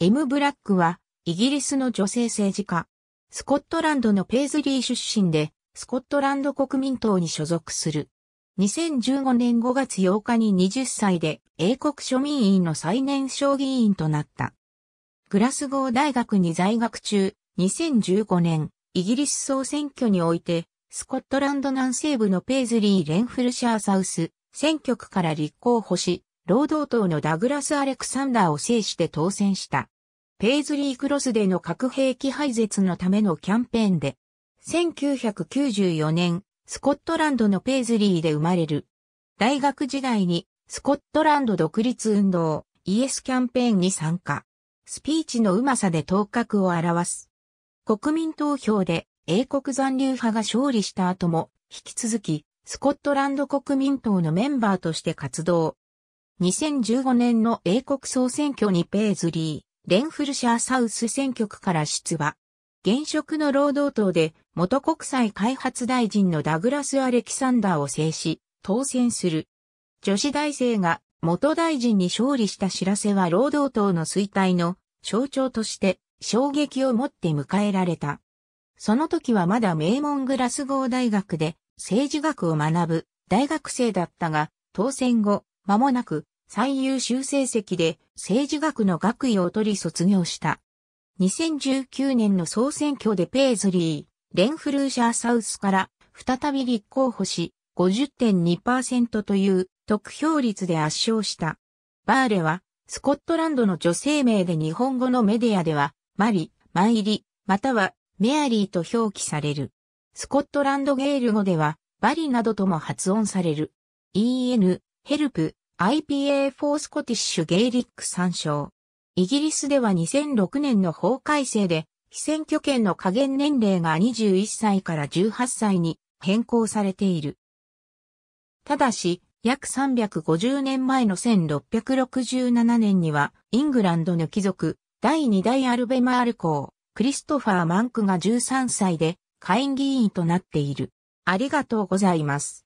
M. ブラックは、イギリスの女性政治家。スコットランドのペイズリー出身で、スコットランド国民党に所属する。2015年5月8日に20歳で英国庶民院の最年少議員となった。グラスゴー大学に在学中、2015年、イギリス総選挙において、スコットランド南西部のペイズリー・レンフルシャー・サウス、選挙区から立候補し、労働党のダグラス・アレクサンダーを制して当選した。ペイズリークロスでの核兵器廃絶のためのキャンペーンで、1994年、スコットランドのペイズリーで生まれる。大学時代に、スコットランド独立運動、イエスキャンペーンに参加。スピーチのうまさで頭角を表す。国民投票で英国残留派が勝利した後も、引き続き、スコットランド国民党のメンバーとして活動。2015年の英国総選挙にペイズリー。レンフルシャーサウス選挙区から出馬。現職の労働党で元国際開発大臣のダグラス・アレキサンダーを制し、当選する。女子大生が元大臣に勝利した知らせは労働党の衰退の象徴として衝撃を持って迎えられた。その時はまだ名門グラスゴー大学で政治学を学ぶ大学生だったが、当選後、間もなく最優秀成績で政治学の学位を取り卒業した。2019年の総選挙でペーズリー、レンフルーシャーサウスから再び立候補し、50.2%という得票率で圧勝した。バーレは、スコットランドの女性名で日本語のメディアでは、マリ、マイリ、またはメアリーと表記される。スコットランドゲール語では、バリなどとも発音される。en、ヘルプ、i p a c スコティッシュゲイリック参照。イギリスでは2006年の法改正で、非選挙権の加減年齢が21歳から18歳に変更されている。ただし、約350年前の1667年には、イングランドの貴族、第2代アルベマール公、クリストファー・マンクが13歳で、下院議員となっている。ありがとうございます。